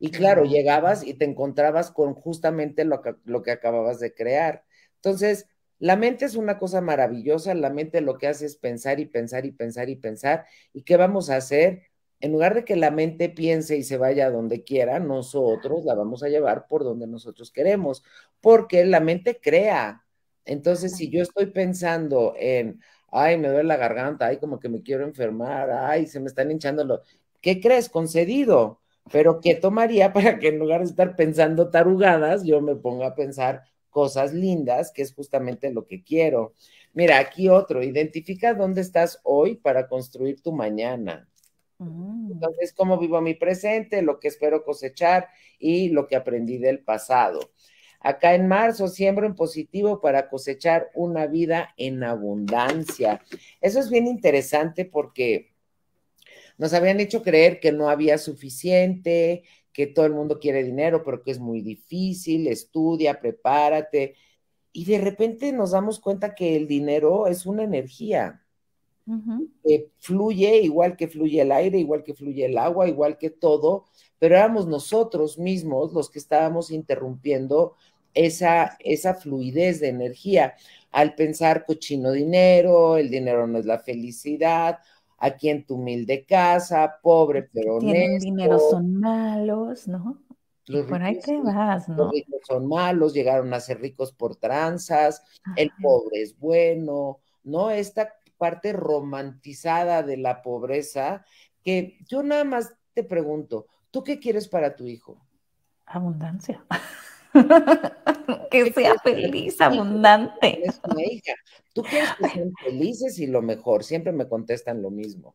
Y claro, llegabas y te encontrabas con justamente lo que, acababas de crear. Entonces, la mente es una cosa maravillosa, la mente lo que hace es pensar y pensar y pensar y pensar. ¿Y qué vamos a hacer? En lugar de que la mente piense y se vaya donde quiera, nosotros la vamos a llevar por donde nosotros queremos, porque la mente crea. Entonces, si yo estoy pensando en, ay, me duele la garganta, ay, como que me quiero enfermar, ay, se me están hinchando los... ¿Qué crees? Concedido. Pero ¿qué tomaría para que en lugar de estar pensando tarugadas, yo me ponga a pensar cosas lindas, que es justamente lo que quiero? Mira, aquí otro, identifica dónde estás hoy para construir tu mañana. Mm. Entonces, cómo vivo mi presente, lo que espero cosechar y lo que aprendí del pasado. Acá en marzo, siembro en positivo para cosechar una vida en abundancia. Eso es bien interesante porque nos habían hecho creer que no había suficiente, que todo el mundo quiere dinero, pero que es muy difícil, estudia, prepárate. Y de repente nos damos cuenta que el dinero es una energía que fluye igual que fluye el aire, igual que fluye el agua, igual que todo, pero éramos nosotros mismos los que estábamos interrumpiendo esa, fluidez de energía al pensar cochino dinero, el dinero no es la felicidad, aquí en tu humilde casa, pobre pero Tienen dinero son malos, ¿no? por ahí te vas, ¿no? Los ricos son malos, llegaron a ser ricos por tranzas, el pobre es bueno, ¿no? Esta parte romantizada de la pobreza que yo nada más te pregunto, ¿tú qué quieres para tu hijo? Abundancia. que sea feliz, abundante. Tú quieres que sean felices y lo mejor. Siempre me contestan lo mismo.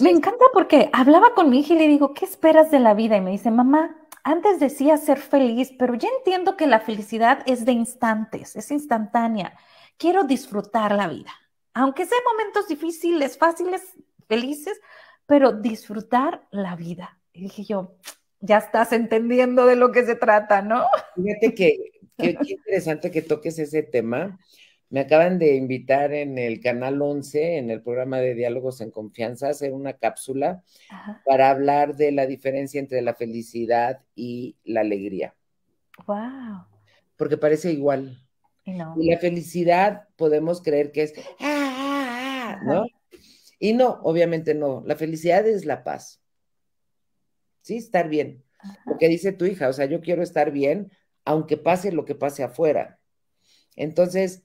me encanta porque hablaba con mi hija y le digo, ¿qué esperas de la vida? Y me dice, mamá, antes decía ser feliz, pero ya entiendo que la felicidad es de instantes, es instantánea. Quiero disfrutar la vida. Aunque sean momentos difíciles, fáciles, felices, pero disfrutar la vida. Y dije yo, ya estás entendiendo de lo que se trata, ¿no? Fíjate que, interesante que toques ese tema. Me acaban de invitar en el canal 11, en el programa de Diálogos en Confianza, a hacer una cápsula para hablar de la diferencia entre la felicidad y la alegría. ¡Wow! Porque parece igual. Y la felicidad podemos creer que es, ¡ah! ah, ah Y no, obviamente no. La felicidad es la paz. ¿sí? Estar bien. Porque Lo que dice tu hija, o sea, yo quiero estar bien, aunque pase lo que pase afuera. Entonces,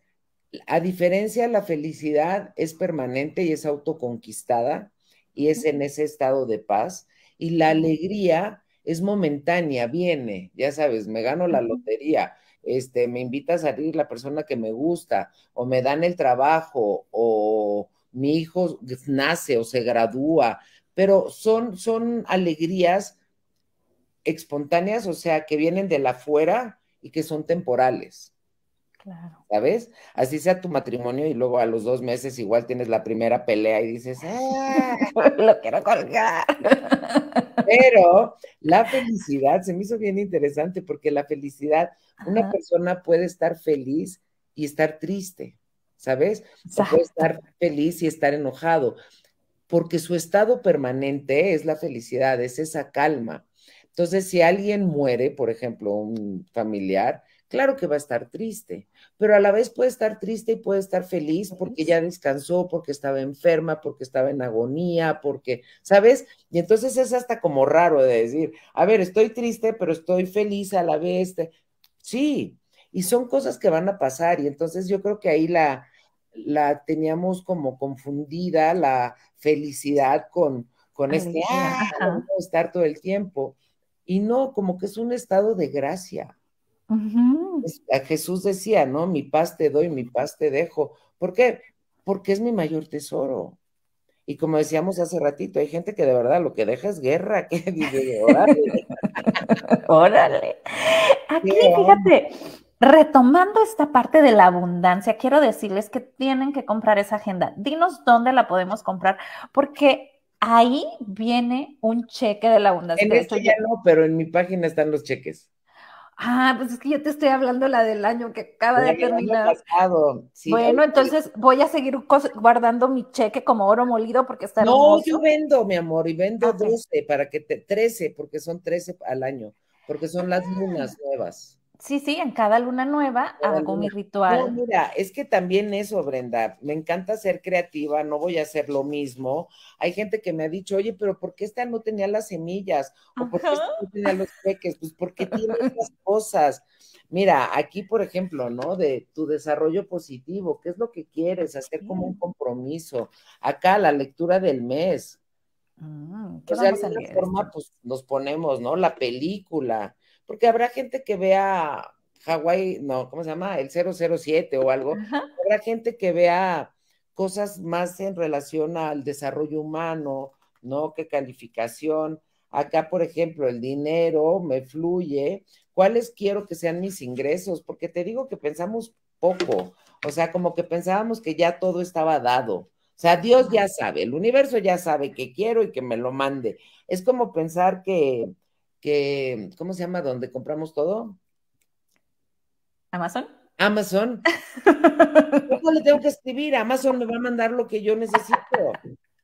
a diferencia, la felicidad es permanente y es autoconquistada y es en ese estado de paz. Y la alegría es momentánea, viene, ya sabes, me gano la lotería, este, me invita a salir la persona que me gusta, o me dan el trabajo, o mi hijo nace o se gradúa, pero son, son alegrías espontáneas, o sea, que vienen de la fuera y que son temporales. Claro. ¿Sabes? Así sea tu matrimonio y luego a los dos meses igual tienes la primera pelea y dices, ¡ah! lo quiero colgar. Pero la felicidad se me hizo bien interesante porque la felicidad, una persona puede estar feliz y estar triste, ¿sabes? puede estar feliz y estar enojado, porque su estado permanente es la felicidad, es esa calma. Entonces, si alguien muere, por ejemplo, un familiar, claro que va a estar triste, pero a la vez puede estar triste y puede estar feliz porque ya descansó, porque estaba enferma, porque estaba en agonía, porque, ¿sabes? Y entonces es hasta como raro de decir, a ver, estoy triste, pero estoy feliz a la vez. Sí, y son cosas que van a pasar y entonces yo creo que ahí la, la teníamos como confundida la felicidad con, con este, ah, estar todo el tiempo. Y no, como que es un estado de gracia. Jesús decía, ¿no? Mi paz te doy, mi paz te dejo. porque Porque es mi mayor tesoro. Y como decíamos hace ratito, hay gente que de verdad lo que deja es guerra, que dice, órale. órale. Aquí, fíjate, retomando esta parte de la abundancia, quiero decirles que tienen que comprar esa agenda. Dinos dónde la podemos comprar, porque ahí viene un cheque de la abundancia. En esto ya no, pero en mi página están los cheques. Ah, pues es que yo te estoy hablando la del año que acaba de terminar. bueno, entonces voy a seguir guardando mi cheque como oro molido porque está No, yo vendo, mi amor, y vendo 12 para que te 13 porque son 13 al año, porque son las lunas nuevas. Sí, sí, en cada luna nueva hago mi ritual. mira, es que también eso, Brenda, me encanta ser creativa, no voy a hacer lo mismo. Hay gente que me ha dicho, oye, pero ¿por qué esta no tenía las semillas? ¿O por qué esta no tenía los peques? Pues porque tiene esas cosas. Mira, aquí, por ejemplo, ¿no? De tu desarrollo positivo, ¿qué es lo que quieres? Hacer como un compromiso. Acá, la lectura del mes. Mm, o sea, de forma, pues nos ponemos, ¿no? La película porque habrá gente que vea Hawái, no, ¿cómo se llama? El 007 o algo. Habrá gente que vea cosas más en relación al desarrollo humano, ¿no? ¿Qué calificación? Acá, por ejemplo, el dinero me fluye. ¿Cuáles quiero que sean mis ingresos? Porque te digo que pensamos poco. O sea, como que pensábamos que ya todo estaba dado. O sea, Dios ya sabe, el universo ya sabe que quiero y que me lo mande. Es como pensar que, que, ¿cómo se llama? Donde compramos todo. Amazon. Amazon. ¿Cómo le tengo que escribir? Amazon me va a mandar lo que yo necesito.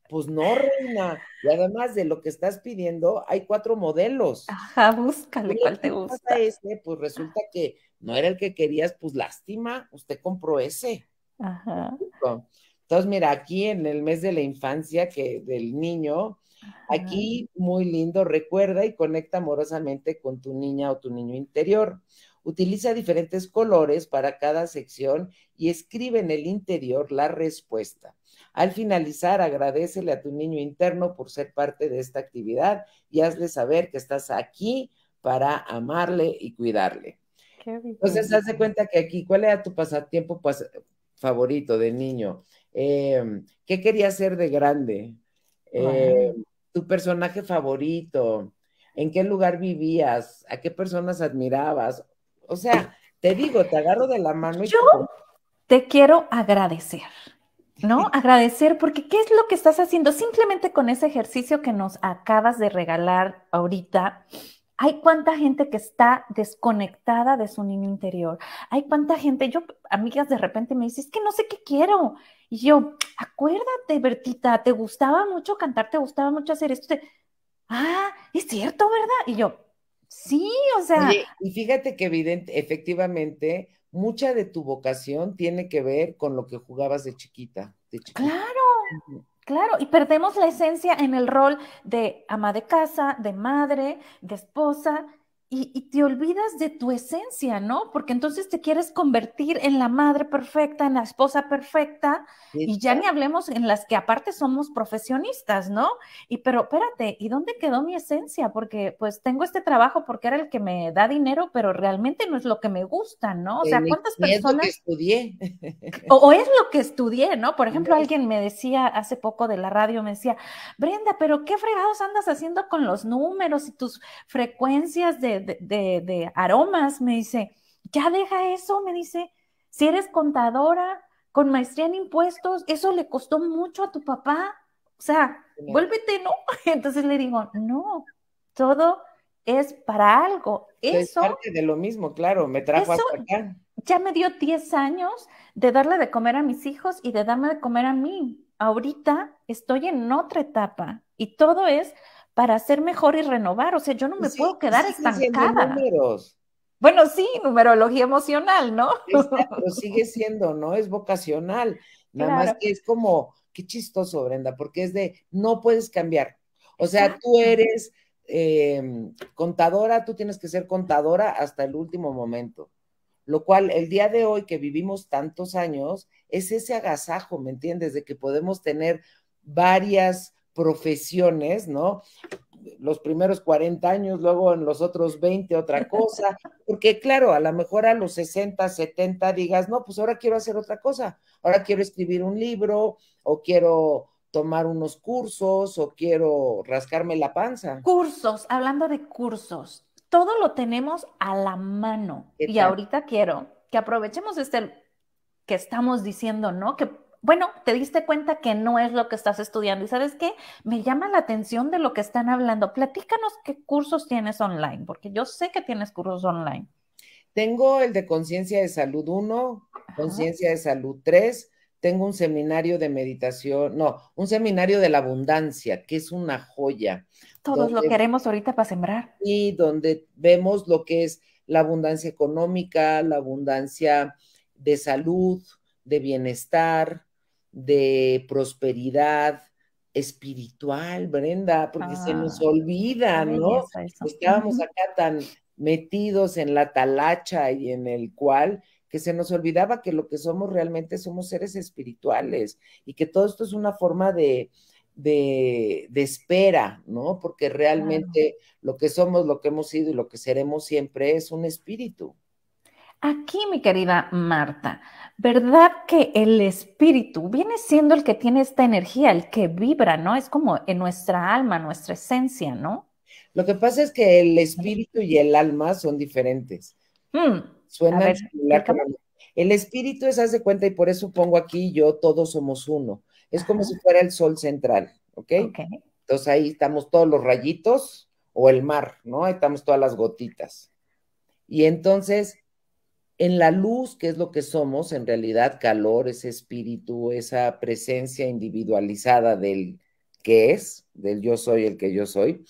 Pues no, reina. Y además de lo que estás pidiendo, hay cuatro modelos. Ajá, búscale cuál te gusta. este, pues resulta que no era el que querías, pues lástima, usted compró ese. Ajá. Entonces, mira, aquí en el mes de la infancia, que del niño, Aquí, muy lindo, recuerda y conecta amorosamente con tu niña o tu niño interior. Utiliza diferentes colores para cada sección y escribe en el interior la respuesta. Al finalizar, agradecele a tu niño interno por ser parte de esta actividad y hazle saber que estás aquí para amarle y cuidarle. Entonces, haz cuenta que aquí, ¿cuál era tu pasatiempo favorito de niño? Em, ¿Qué quería ser de grande? Em, tu personaje favorito, en qué lugar vivías, a qué personas admirabas. O sea, te digo, te agarro de la mano y yo te quiero agradecer. ¿no? Agradecer, porque ¿qué es lo que estás haciendo? Simplemente con ese ejercicio que nos acabas de regalar ahorita, hay cuánta gente que está desconectada de su niño interior. Hay cuánta gente, yo, amigas, de repente me dicen, es que no sé qué quiero. Y yo, acuérdate, Bertita, te gustaba mucho cantar, te gustaba mucho hacer esto. Ah, es cierto, ¿verdad? Y yo, sí, o sea. y fíjate que evidente, efectivamente, mucha de tu vocación tiene que ver con lo que jugabas de chiquita. De chiquita. Claro. Claro, y perdemos la esencia en el rol de ama de casa, de madre, de esposa, y, te olvidas de tu esencia, ¿no? Porque entonces te quieres convertir en la madre perfecta, en la esposa perfecta, y ya ni hablemos en las que aparte somos profesionistas, ¿no? Y pero espérate, ¿y dónde quedó mi esencia? Porque pues tengo este trabajo porque era el que me da dinero, pero realmente no es lo que me gusta, ¿no? O sea, ¿cuántas personas... Es lo que estudié. o, es lo que estudié, ¿no? Por ejemplo, alguien me decía hace poco de la radio, me decía, Brenda, pero ¿qué fregados andas haciendo con los números y tus frecuencias de de, aromas, me dice, ya deja eso, me dice, si eres contadora con maestría en impuestos, eso le costó mucho a tu papá, o sea, vuélvete, ¿no? Entonces le digo, no, todo es para algo. Eso parte de lo mismo, claro, me trajo hasta acá. Ya me dio 10 años de darle de comer a mis hijos y de darme de comer a mí. Ahorita estoy en otra etapa y todo es para ser mejor y renovar. O sea, yo no me puedo quedar estancada. Bueno, sí, numerología emocional, ¿no? sigue siendo, ¿no? Es vocacional. Nada más que es como, qué chistoso, Brenda, porque es de, no puedes cambiar. O sea, tú eres em, contadora, tú tienes que ser contadora hasta el último momento. Lo cual, el día de hoy que vivimos tantos años, es ese agasajo, ¿me entiendes? De que podemos tener varias profesiones, ¿no? Los primeros 40 años, luego en los otros 20 otra cosa, porque claro, a lo mejor a los 60, 70 digas, no, pues ahora quiero hacer otra cosa, ahora quiero escribir un libro o quiero tomar unos cursos o quiero rascarme la panza. Cursos, hablando de cursos, todo lo tenemos a la mano. Y ahorita quiero que aprovechemos este que estamos diciendo, ¿no? Que bueno, te diste cuenta que no es lo que estás estudiando. Y sabes qué, me llama la atención de lo que están hablando. Platícanos qué cursos tienes online, porque yo sé que tienes cursos online. Tengo el de Conciencia de Salud 1, Conciencia de Salud 3, tengo un seminario de meditación, no, un seminario de la abundancia, que es una joya. Todos lo queremos ahorita para sembrar. Y donde vemos lo que es la abundancia económica, la abundancia de salud, de bienestar, de prosperidad espiritual, Brenda, porque se nos ah, olvida, ¿no? Estábamos acá tan metidos en la talacha y en el cual que se nos olvidaba que lo que somos realmente somos seres espirituales y que todo esto es una forma de, de, espera, ¿no? Porque realmente lo que somos, lo que hemos sido y lo que seremos siempre es un espíritu. Aquí, mi querida Marta, ¿verdad que el espíritu viene siendo el que tiene esta energía, el que vibra, ¿no? Es como en nuestra alma, nuestra esencia, ¿no? Lo que pasa es que el espíritu y el alma son diferentes. Hmm, Suena similar El espíritu es, hace cuenta, y por eso pongo aquí yo, todos somos uno. Es como si fuera el sol central, ¿ok? Entonces ahí estamos todos los rayitos o el mar, ¿no? Ahí estamos todas las gotitas. Y entonces en la luz, que es lo que somos, en realidad calor, ese espíritu, esa presencia individualizada del que es, del yo soy el que yo soy,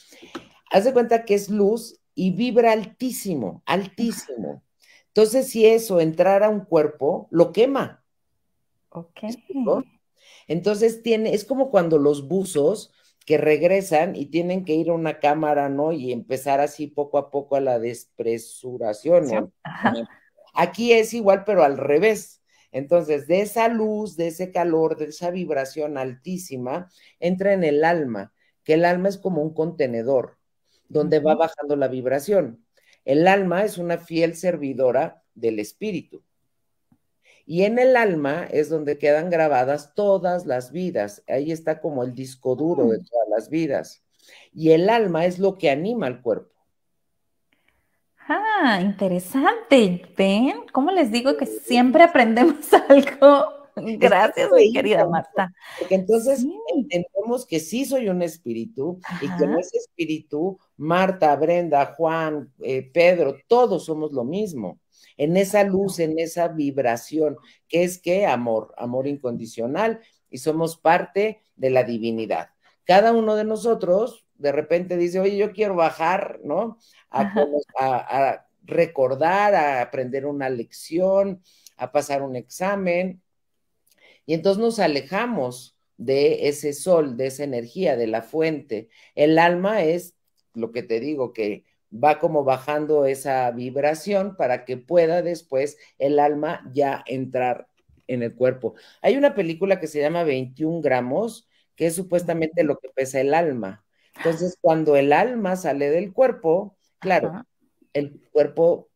hace cuenta que es luz y vibra altísimo, altísimo. Entonces, si eso entrara a un cuerpo, lo quema. Ok. Entonces tiene, es como cuando los buzos que regresan y tienen que ir a una cámara, ¿no? Y empezar así poco a poco a la despresuración. ¿no? Aquí es igual, pero al revés. Entonces, de esa luz, de ese calor, de esa vibración altísima, entra en el alma, que el alma es como un contenedor donde va bajando la vibración. El alma es una fiel servidora del espíritu. Y en el alma es donde quedan grabadas todas las vidas. Ahí está como el disco duro de mm. todas las vidas. Y el alma es lo que anima al cuerpo. Ah, interesante. ¿Ven? ¿Cómo les digo que siempre aprendemos algo? Gracias, mi querida Marta. entonces entendemos que sí soy un espíritu y que en ese espíritu, Marta, Brenda, Juan, eh, Pedro, todos somos lo mismo. En esa luz, en esa vibración, que es que amor, amor incondicional, y somos parte de la divinidad. Cada uno de nosotros de repente dice, oye, yo quiero bajar, ¿no? A, recordar, a aprender una lección, a pasar un examen. Y entonces nos alejamos de ese sol, de esa energía, de la fuente. El alma es lo que te digo, que va como bajando esa vibración para que pueda después el alma ya entrar en el cuerpo. Hay una película que se llama 21 gramos, que es supuestamente lo que pesa el alma. Entonces, cuando el alma sale del cuerpo, claro, el cuerpo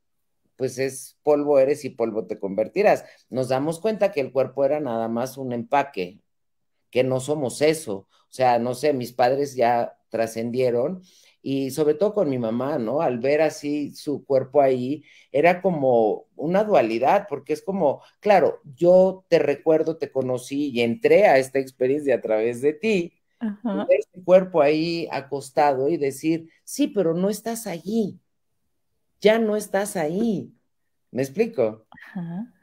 pues es polvo eres y polvo te convertirás. Nos damos cuenta que el cuerpo era nada más un empaque, que no somos eso. O sea, no sé, mis padres ya trascendieron y sobre todo con mi mamá, ¿no? Al ver así su cuerpo ahí, era como una dualidad, porque es como, claro, yo te recuerdo, te conocí y entré a esta experiencia a través de ti, ver su cuerpo ahí acostado y decir, sí, pero no estás allí, ya no estás ahí. ¿Me explico?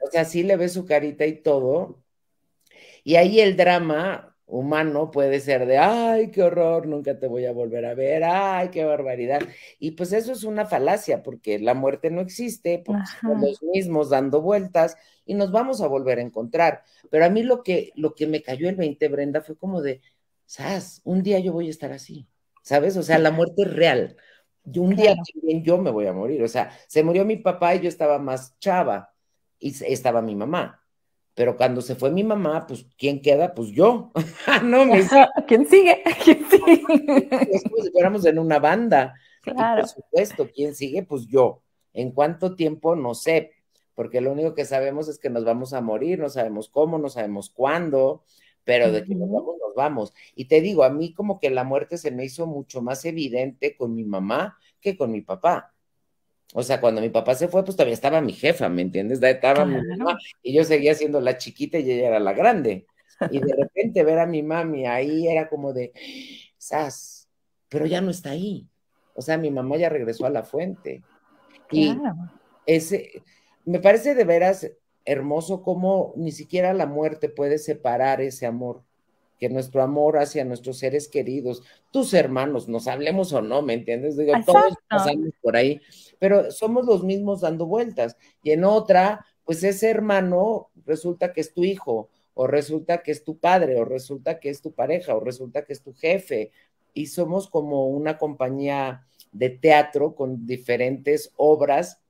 O sea, sí le ves su carita y todo. Y ahí el drama humano puede ser de, ay, qué horror, nunca te voy a volver a ver, ay, qué barbaridad. Y pues eso es una falacia, porque la muerte no existe, porque somos los mismos dando vueltas y nos vamos a volver a encontrar. Pero a mí lo que, lo que me cayó el 20, Brenda, fue como de, ¿sabes? Un día yo voy a estar así, ¿sabes? O sea, la muerte es real. un día también yo me voy a morir. O sea, se murió mi papá y yo estaba más chava y estaba mi mamá. Pero cuando se fue mi mamá, pues, ¿quién queda? Pues yo. no, ¿Quién sigue? es como si fuéramos en una banda. Claro. por supuesto, ¿quién sigue? Pues yo. ¿En cuánto tiempo? No sé, porque lo único que sabemos es que nos vamos a morir, no sabemos cómo, no sabemos cuándo, pero de que nos vamos, nos vamos. Y te digo, a mí como que la muerte se me hizo mucho más evidente con mi mamá que con mi papá. O sea, cuando mi papá se fue, pues todavía estaba mi jefa, ¿me entiendes? Estaba mi mamá y yo seguía siendo la chiquita y ella era la grande. Y de repente ver a mi mami ahí era como de, sas, pero ya no está ahí. O sea, mi mamá ya regresó a la fuente. Y ese, me parece de veras hermoso como ni siquiera la muerte puede separar ese amor, que nuestro amor hacia nuestros seres queridos, tus hermanos, nos hablemos o no, ¿me entiendes? Digo, todos pasamos por ahí, pero somos los mismos dando vueltas. Y en otra, pues ese hermano resulta que es tu hijo, o resulta que es tu padre, o resulta que es tu pareja, o resulta que es tu jefe, y somos como una compañía de teatro con diferentes obras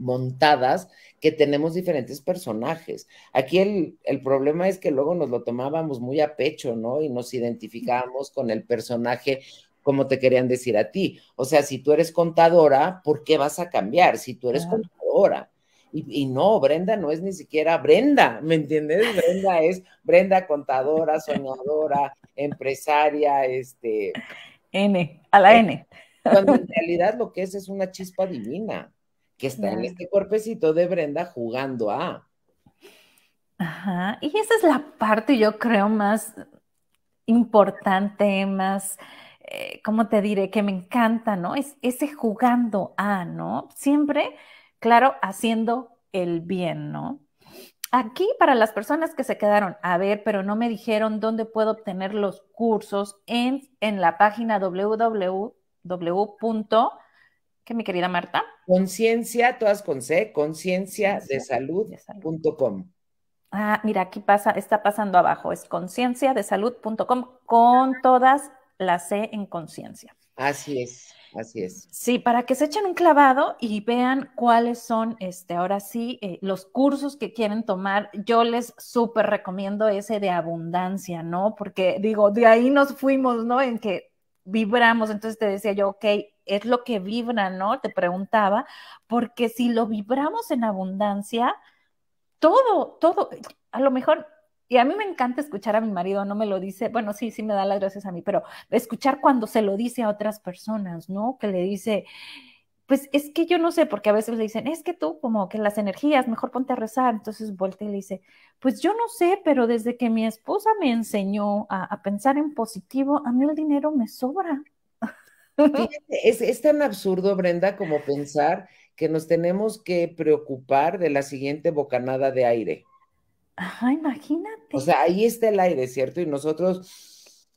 montadas que tenemos diferentes personajes. Aquí el, problema es que luego nos lo tomábamos muy a pecho, ¿no? Y nos identificábamos con el personaje como te querían decir a ti. O sea, si tú eres contadora, ¿por qué vas a cambiar? Si tú eres contadora. Y, y, no, Brenda no es ni siquiera Brenda, ¿me entiendes? Brenda es Brenda contadora, soñadora, empresaria, este... N, a la eh, N. Cuando en realidad lo que es es una chispa divina que está en este cuerpecito de Brenda jugando a. Ajá, y esa es la parte, yo creo, más importante, más, eh, ¿cómo te diré? Que me encanta, ¿no? Es ese jugando a, ¿no? Siempre, claro, haciendo el bien, ¿no? Aquí para las personas que se quedaron, a ver, pero no me dijeron dónde puedo obtener los cursos en, en la página www que mi querida Marta? Conciencia, todas con C, conciencia de salud.com. Ah, mira, aquí pasa, está pasando abajo, es conciencia de salud.com con todas las C en conciencia. Así es, así es. Sí, para que se echen un clavado y vean cuáles son, este, ahora sí, eh, los cursos que quieren tomar. Yo les súper recomiendo ese de abundancia, ¿no? Porque digo, de ahí nos fuimos, ¿no? En que vibramos, entonces te decía yo, ok, es lo que vibra, ¿no? Te preguntaba, porque si lo vibramos en abundancia, todo, todo, a lo mejor y a mí me encanta escuchar a mi marido, no me lo dice, bueno, sí, sí me da las gracias a mí, pero escuchar cuando se lo dice a otras personas, ¿no? Que le dice, pues es que yo no sé, porque a veces le dicen, es que tú como que las energías, mejor ponte a rezar, entonces voltea y le dice, pues yo no sé, pero desde que mi esposa me enseñó a, a pensar en positivo, a mí el dinero me sobra. Es, tan absurdo, Brenda, como pensar que nos tenemos que preocupar de la siguiente bocanada de aire. Ajá, imagínate. O sea, ahí está el aire, ¿cierto? Y nosotros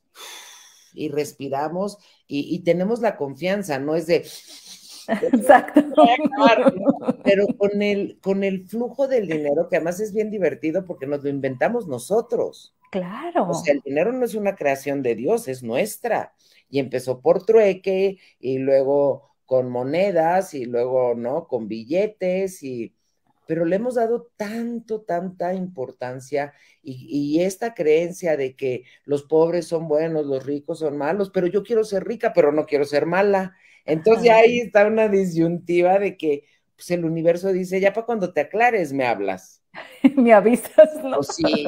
y respiramos y, tenemos la confianza, no es de Exacto. Pero con el, con el flujo del dinero, que además es bien divertido porque nos lo inventamos nosotros. Claro. O sea, el dinero no es una creación de Dios, es nuestra. Y empezó por trueque y luego con monedas y luego, ¿no? Con billetes y... Pero le hemos dado tanto, tanta importancia y, esta creencia de que los pobres son buenos, los ricos son malos, pero yo quiero ser rica, pero no quiero ser mala. Entonces ahí está una disyuntiva de que pues, el universo dice, ya para cuando te aclares me hablas. me avisas, ¿no? Pues sí,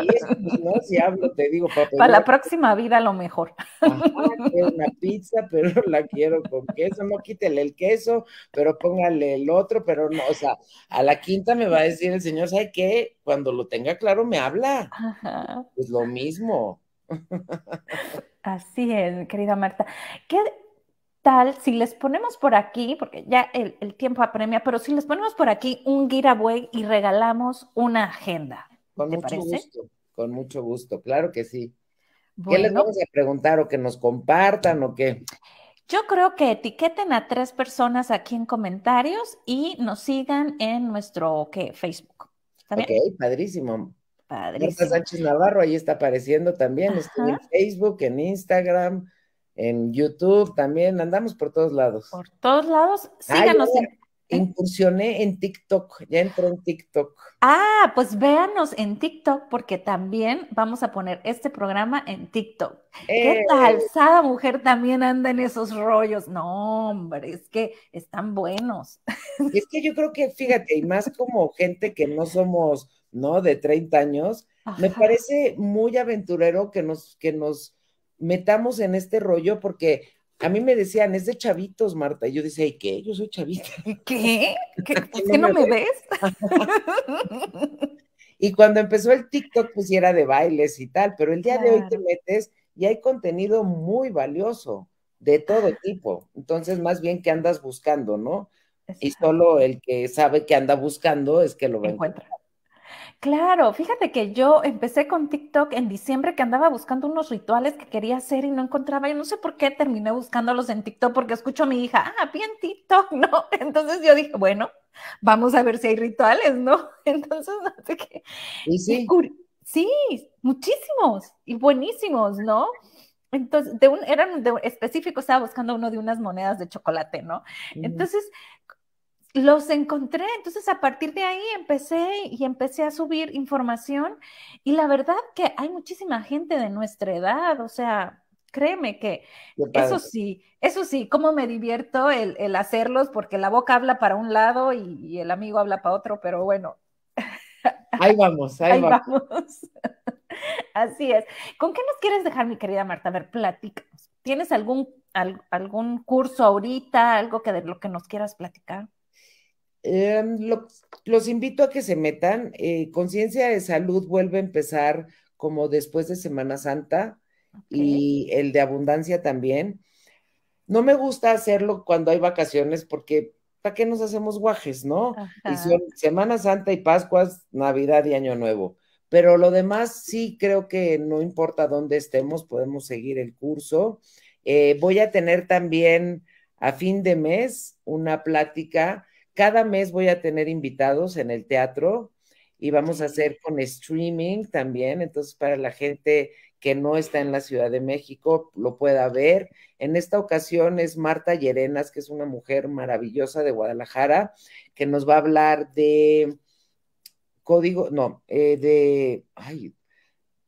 no, si hablo, te digo. Para, la próxima vida, lo mejor. una pizza, pero la quiero con queso. No quítele el queso, pero póngale el otro, pero no, o sea, a la quinta me va a decir el señor, ¿sabe qué? Cuando lo tenga claro, me habla. es Pues lo mismo. Así es, querida Marta. ¿Qué, si les ponemos por aquí, porque ya el, tiempo apremia, pero si les ponemos por aquí un giveaway y regalamos una agenda? Con mucho gusto, con mucho gusto, claro que sí. ¿Qué les vamos a preguntar o que nos compartan o qué? Yo creo que etiqueten a tres personas aquí en comentarios y nos sigan en nuestro ¿qué? Facebook. ¿Está Ok, padrísimo. Padrísimo. Sánchez Navarro, ahí está apareciendo también. en Facebook, en Instagram, en YouTube también, andamos por todos lados. Por todos lados, ah, síganos. Incursioné en TikTok, ya entré en TikTok. Ah, pues véanos en TikTok porque también vamos a poner este programa en TikTok. ¿Qué eh. talzada mujer también anda en esos rollos. No, hombre, es que están buenos. es que yo creo que, fíjate, y más como gente que no somos, ¿no? De 30 años, me parece muy aventurero que nos, que nos metamos en este rollo porque a mí me decían, es de chavitos, Marta. Y yo decía, ¿y qué? Yo soy chavita. ¿Qué? ¿Qué, ¿Por qué no, me ves? y cuando empezó el TikTok, pues era de bailes y tal, pero el día de hoy te metes y hay contenido muy valioso de todo ah. tipo. Entonces, más bien que andas buscando, ¿no? Y solo el que sabe que anda buscando es que lo encuentra. Claro, fíjate que yo empecé con TikTok en diciembre que andaba buscando unos rituales que quería hacer y no encontraba. Yo no sé por qué terminé buscándolos en TikTok porque escucho a mi hija, ah, bien TikTok, ¿no? Entonces yo dije, bueno, vamos a ver si hay rituales, ¿no? Entonces, qué. sí. muchísimos y buenísimos, ¿no? Entonces, de un, eran específicos, específico, estaba buscando uno de unas monedas de chocolate, ¿no? Entonces, los encontré. Entonces, a partir de ahí empecé y empecé a subir información. Y la verdad que hay muchísima gente de nuestra edad, o sea, créeme que eso sí, eso sí, cómo me divierto el, hacerlos, porque la boca habla para un lado y, el amigo habla para otro, pero bueno. Ahí vamos, ahí, vamos. Así es. ¿Con qué nos quieres dejar, mi querida Marta? A ver, platícanos. ¿Tienes algún, algún curso ahorita, algo que de lo que nos quieras platicar? Em, los invito a que se metan. Eh, Conciencia de Salud vuelve a empezar como después de Semana Santa y el de Abundancia también. No me gusta hacerlo cuando hay vacaciones porque ¿para qué nos hacemos guajes, no? Semana Santa y Pascuas, Navidad y Año Nuevo. Pero lo demás sí creo que no importa dónde estemos, podemos seguir el curso. Eh, voy a tener también a fin de mes una plática cada mes voy a tener invitados en el teatro y vamos a hacer con streaming también, entonces para la gente que no está en la Ciudad de México lo pueda ver. En esta ocasión es Marta Llerenas, que es una mujer maravillosa de Guadalajara, que nos va a hablar de código, no, eh, de, ay,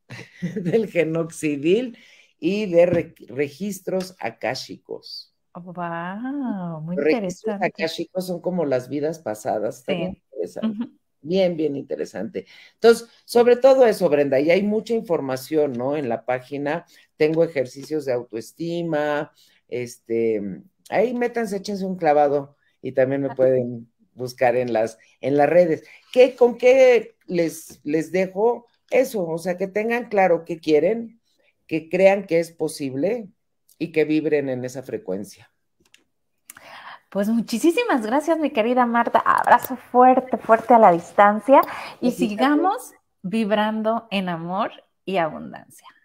del genoxidil y de registros akáshicos. Wow, muy interesante. Aquí son como las vidas pasadas. bien interesante. Bien, bien interesante. Entonces, sobre todo eso, Brenda, y hay mucha información, ¿no? En la página tengo ejercicios de autoestima, este, ahí métanse, échense un clavado y también me pueden buscar en las, en las redes. ¿Qué, ¿Con qué les, les dejo eso? O sea, que tengan claro qué quieren, que crean que es posible, y que vibren en esa frecuencia. Pues muchísimas gracias, mi querida Marta. Abrazo fuerte, fuerte a la distancia y sigamos vibrando en amor y abundancia.